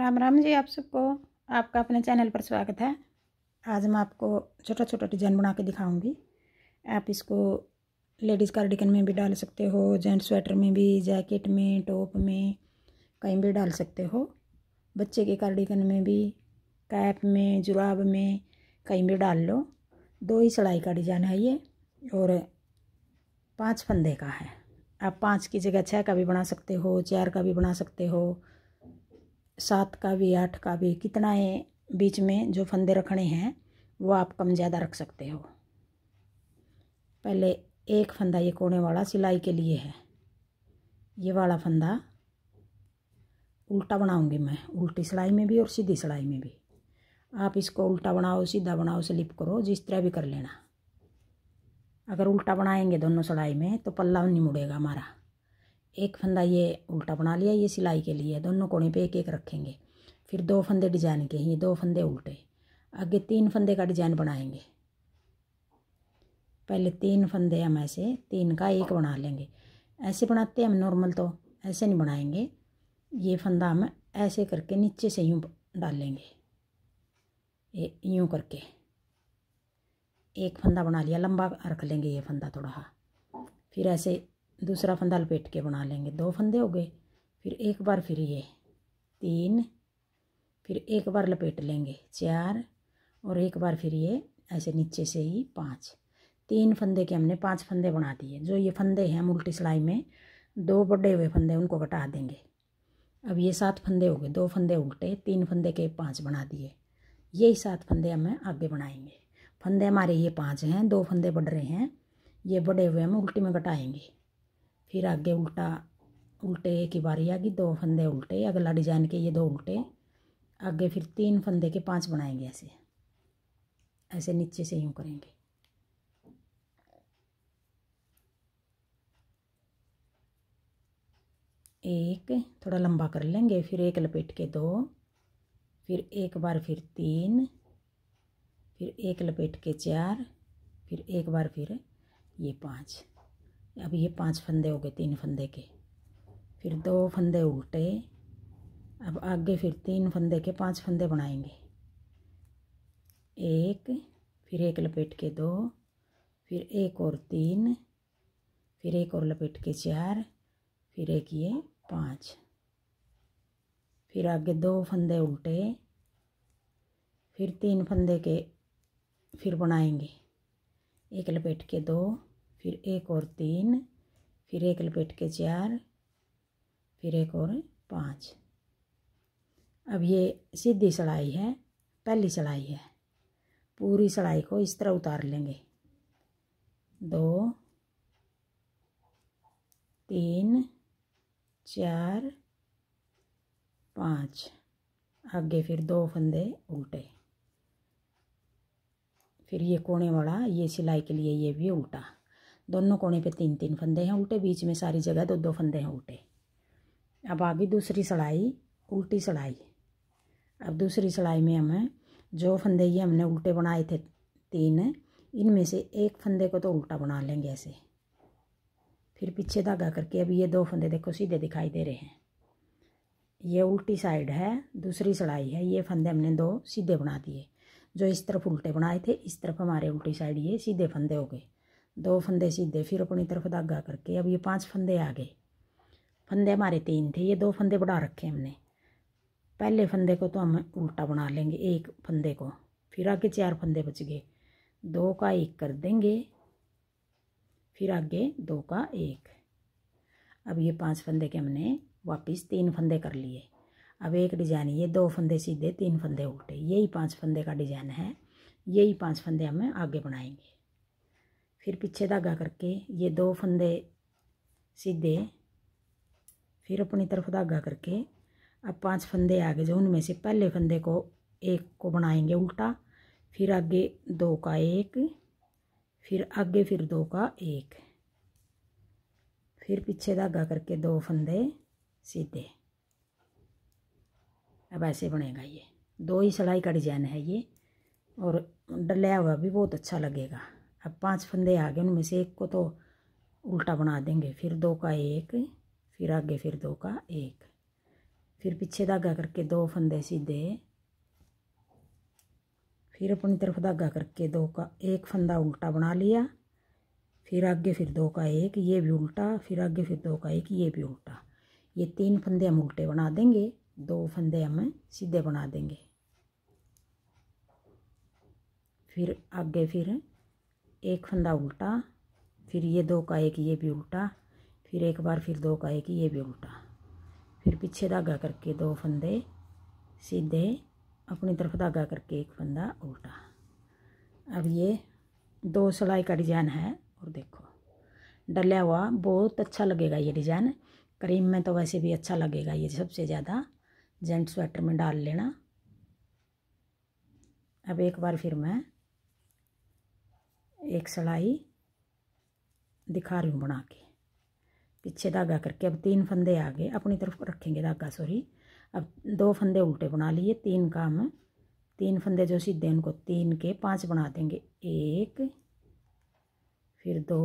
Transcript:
राम राम जी आप सबको आपका अपने चैनल पर स्वागत है आज मैं आपको छोटा छोटा डिजाइन बना के दिखाऊंगी आप इसको लेडीज़ कार्डिगन में भी डाल सकते हो जेंट्स स्वेटर में भी जैकेट में टॉप में कहीं भी डाल सकते हो बच्चे के कार्डिगन में भी कैप में जुराब में कहीं भी डाल लो दो ही सिलाई का डिजाइन है ये और पाँच फंदे का है आप पाँच की जगह छः का भी बना सकते हो चार का भी बना सकते हो सात का भी आठ का भी कितना है बीच में जो फंदे रखने हैं वो आप कम ज़्यादा रख सकते हो पहले एक फंदा ये कोने वाला सिलाई के लिए है ये वाला फंदा उल्टा बनाऊंगी मैं उल्टी सिलाई में भी और सीधी सिलाई में भी आप इसको उल्टा बनाओ सीधा बनाओ स्लिप करो जिस तरह भी कर लेना अगर उल्टा बनाएंगे दोनों सिलाई में तो पल्ला नहीं मुड़ेगा हमारा एक फंदा ये उल्टा बना लिया ये सिलाई के लिए दोनों कोने पे एक एक रखेंगे फिर दो फंदे डिजाइन के ये दो फंदे उल्टे आगे तीन फंदे का डिजाइन बनाएंगे पहले तीन फंदे हम ऐसे तीन का एक बना लेंगे ऐसे बनाते हैं हम नॉर्मल तो ऐसे नहीं बनाएंगे ये फंदा हम ऐसे करके नीचे से यूँ डालेंगे यूँ करके एक फंदा बना लिया लंबा रख लेंगे ये फंदा थोड़ा फिर ऐसे दूसरा फंदा लपेट के बना लेंगे दो फंदे हो गए फिर एक बार फिर ये तीन फिर एक बार लपेट लेंगे चार और एक बार फिर ये ऐसे नीचे से ही पाँच तीन फंदे के हमने पांच फंदे बना दिए जो ये फंदे हैं हम उल्टी सिलाई में दो बड़े हुए फंदे उनको घटा देंगे अब ये सात फंदे हो गए दो फंदे उल्टे तीन फंदे के पांच बना दिए यही सात फंदे हमें आगे बनाएंगे फंदे हमारे ये पांच हैं दो फंदे बढ़ रहे हैं ये बड़े हुए हम उल्टी में घटाएंगे फिर आगे उल्टा उल्टे की बारी आ गई दो फंदे उल्टे अगला डिजाइन के ये दो उल्टे आगे फिर तीन फंदे के पांच बनाएंगे ऐसे ऐसे नीचे से यूँ करेंगे एक थोड़ा लंबा कर लेंगे फिर एक लपेट के दो फिर एक बार फिर तीन फिर एक लपेट के चार फिर एक बार फिर ये पाँच अब ये पांच फंदे हो गए तीन फंदे के फिर दो फंदे उल्टे अब आगे फिर तीन फंदे के पांच फंदे बनाएंगे एक फिर एक लपेट के दो फिर एक और तीन फिर एक और लपेट के चार फिर एक ये पाँच फिर आगे दो फंदे उल्टे फिर तीन फंदे के फिर बनाएंगे एक लपेट के दो फिर एक और तीन फिर एक लपेट के चार फिर एक और पाँच अब ये सीधी सड़ाई है पहली सिलाई है पूरी सिलाई को इस तरह उतार लेंगे दो तीन चार पाँच आगे फिर दो फंदे उल्टे फिर ये कोने वाला ये सिलाई के लिए ये भी उल्टा दोनों कोने पे तीन तीन फंदे हैं उल्टे बीच में सारी जगह दो दो फंदे हैं उल्टे अब आ गई दूसरी सड़ाई उल्टी सड़ाई अब दूसरी सड़ाई में हमें जो फंदे ये हमने उल्टे बनाए थे तीन इनमें से एक फंदे को तो उल्टा बना लेंगे ऐसे फिर पीछे धागा करके अब ये दो फंदे देखो सीधे दिखाई दे रहे हैं ये उल्टी साइड है दूसरी सड़ाई है ये फंदे हमने दो सीधे बना दिए जो इस तरफ उल्टे बनाए थे इस तरफ हमारे उल्टी साइड ये सीधे फंदे हो गए दो फंदे सीधे फिर अपनी तरफ धागा करके अब ये पांच फंदे आ गए फंदे हमारे तीन थे ये दो फंदे बढ़ा रखे हमने पहले फंदे को तो हम उल्टा बना लेंगे एक फंदे को फिर आगे चार फंदे बच गए दो का एक कर देंगे फिर आगे दो का एक अब ये पांच फंदे के हमने वापस तीन फंदे कर लिए अब एक डिजाइन ये दो फंदे सीधे तीन फंदे उल्टे यही पांच फंदे का डिजाइन है यही पांच फंदे हम आगे बनाएंगे फिर पीछे धागा करके ये दो फंदे सीधे फिर अपनी तरफ धागा करके अब पांच फंदे आ गए जो उनमें से पहले फंदे को एक को बनाएंगे उल्टा फिर आगे दो का एक फिर आगे फिर दो का एक फिर पीछे धागा करके दो फंदे सीधे अब ऐसे बनेगा ये दो ही सिलाई का डिजाइन है ये और डलया हुआ भी बहुत अच्छा लगेगा अब पांच फंदे आ गए उनमें से एक को तो उल्टा बना देंगे फिर दो का एक फिर आगे फिर दो का एक फिर पीछे धागा करके दो फंदे सीधे फिर अपनी तरफ धागा करके दो का एक फंदा उल्टा बना लिया फिर आगे फिर दो का एक ये भी उल्टा फिर आगे फिर दो का एक ये भी उल्टा ये तीन फंदे हम उल्टे बना देंगे दो फंदे हम सीधे बना देंगे फिर आगे फिर एक फंदा उल्टा फिर ये दो का एक ये भी उल्टा फिर एक बार फिर दो का एक ये भी उल्टा फिर पीछे धागा करके दो फंदे सीधे अपनी तरफ धागा करके एक फंदा उल्टा अब ये दो सिलाई का डिज़ाइन है और देखो डलिया हुआ बहुत अच्छा लगेगा ये डिज़ाइन क्रीम में तो वैसे भी अच्छा लगेगा ये सबसे ज़्यादा जेंट स्वेटर में डाल लेना अब एक बार फिर मैं एक सिलाई दिखा रही हूँ बना के पीछे धागा करके अब तीन फंदे आ गए अपनी तरफ रखेंगे धागा सॉरी अब दो फंदे उल्टे बना लिए तीन काम तीन फंदे जो सीधे उनको तीन के पांच बना देंगे एक फिर दो